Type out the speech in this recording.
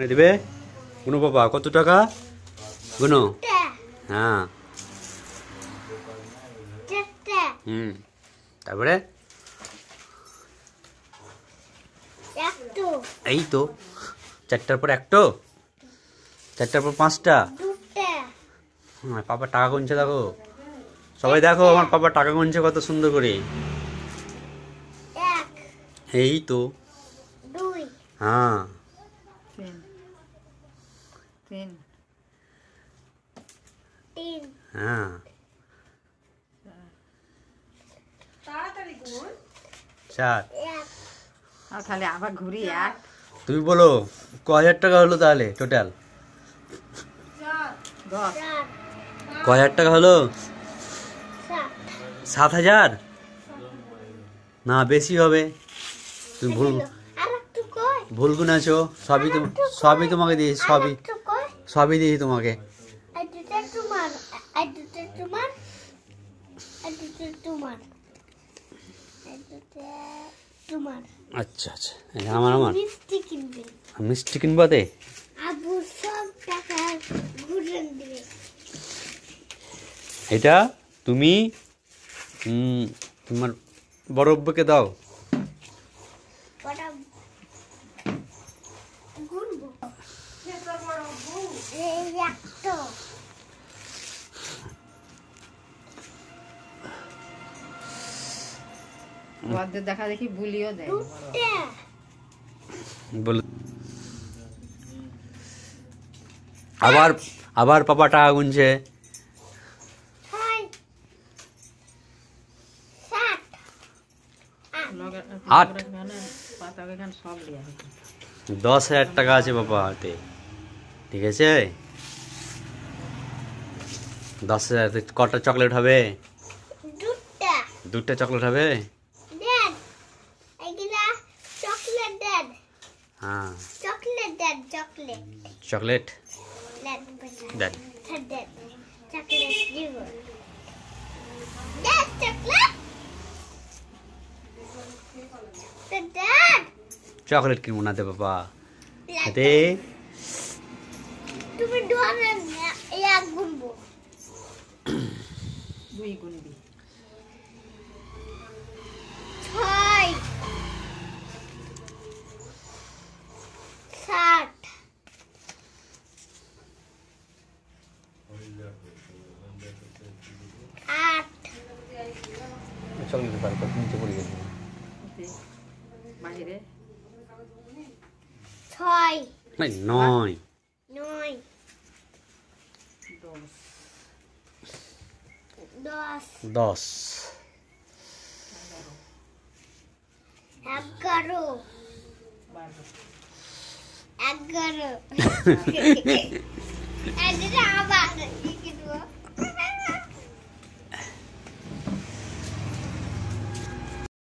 গুনে মানে দেবে গুনো বাবা কত টাকা গুনো হ্যাঁ হুম তারপরে এই তো চারটার পর একটো চারটার পর পাঁচটা হ্যাঁ পাপা টাকা গুনছে দেখো সবাই দেখো আমার পাপা টাকা গুনছে কত সুন্দর করে এই তো হ্যাঁ তিন তিন হ্যাঁ তাহলে আবার ঘুরি এক তুমি বলো ক হাজার টাকা হলো তাহলে টোটাল ক হাজার টাকা হলো সাত হাজার না বেশি হবে তুমি ভুল ভুল গুণ আছো সবই তো সবই তোমাকে দিয়ে সবই সবই দিয়েছি তোমাকে আচ্ছা আচ্ছা আমার আমার মিষ্টি কিনবো তে এটা তুমি তোমার বড় দাও Hmm. দেখা দেখি বুলিও দেয় আবার আবার পাপা টাকা গুনছে দশ হাজার টাকা আছে বাবা হাতে ঠিক আছে দশ হাজার কটা চকলেট হবে দুটা চকলেট হবে হ্যাঁ চকলেট চকলেট কিনবো না দে বাবা খেতে তুমি ধরে এক গুনবো দুই গুনবি ছয় ষাট আট চল গেছে তারপর নিচে পড়ে গেছে বাহিরে ছয় নয় Dos. Dos. Egaru. Egaru. Egaru. Egaru.